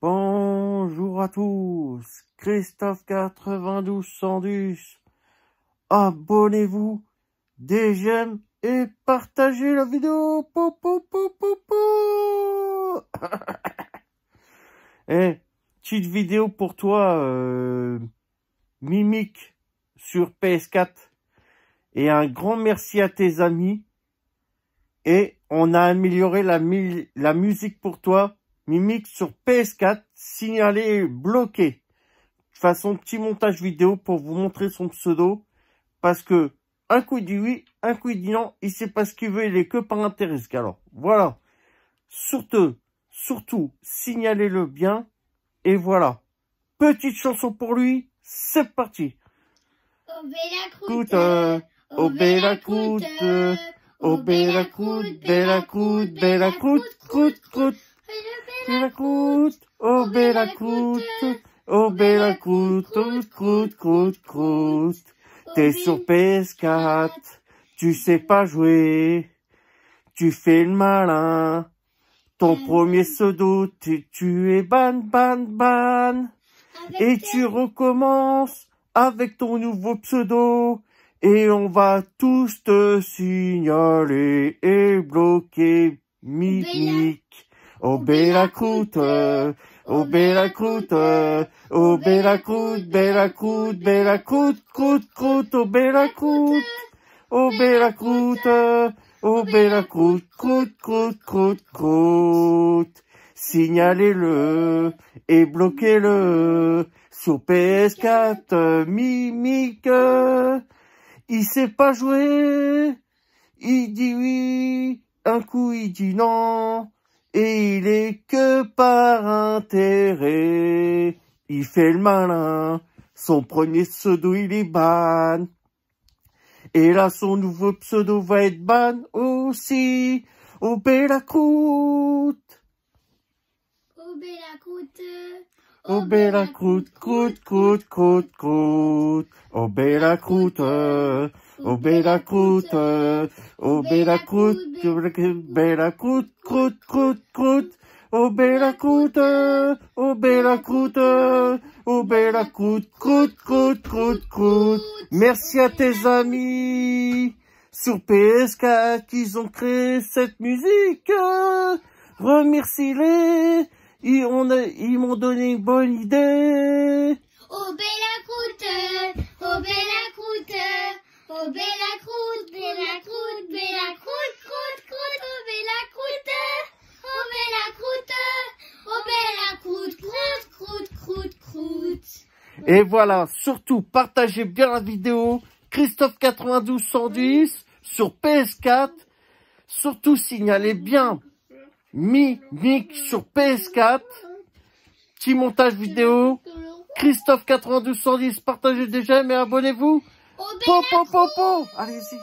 Bonjour à tous, Christophe sandus Abonnez-vous, des j'aime et partagez la vidéo. pou et eh, petite vidéo pour toi, euh, sur PS4. Et un grand merci à tes amis. Et on a amélioré la musique pour toi Mimic sur PS4, signalé bloqué. façon, petit montage vidéo pour vous montrer son pseudo. Parce que, un coup dit oui, un coup dit non, il sait pas ce qu'il veut, il est que par intérêt. Alors, voilà. Surtout, surtout, signalez-le bien. Et voilà. Petite chanson pour lui, c'est parti. Veracruz, oh Veracruz, oh Veracruz, cruz, cruz, cruz, cruz. T'es sur PS4, tu sais pas jouer, tu fais le malin. Ton premier pseudo, tu, es ban, ban, ban. Et tu recommences avec ton nouveau pseudo. Et on va tous te signaler et bloquer Mimic. Au Bélacoute, au Bélacoute, au Bélacoute, Bélacoute, béla croûte, croûte, au Bélacoute, au oh au Bélacoute, croûte, croûte, croûte, croûte. Signalez-le et bloquez-le sur PS4 mimique. Il sait pas jouer, il dit oui, un coup il dit non et il est que par intérêt. Il fait le malin, son premier pseudo il est ban. Et là son nouveau pseudo va être ban aussi. Au la Au la croûte. Au la croûte, croûte, croûte, croûte, Au la Oh coute, oh coute, coute, croûte, croûte, croûte. au Bélacoute, oh au oh coute, croûte, croûte, croûte, croûte. Merci à tes amis sur PSK qui ont créé cette musique. Remercie-les, ils m'ont donné une bonne idée. Et voilà, surtout, partagez bien la vidéo. christophe 110 sur PS4. Surtout, signalez bien Mi sur PS4. Petit montage vidéo. Christophe92110, partagez déjà, mais abonnez-vous. Po, Allez-y.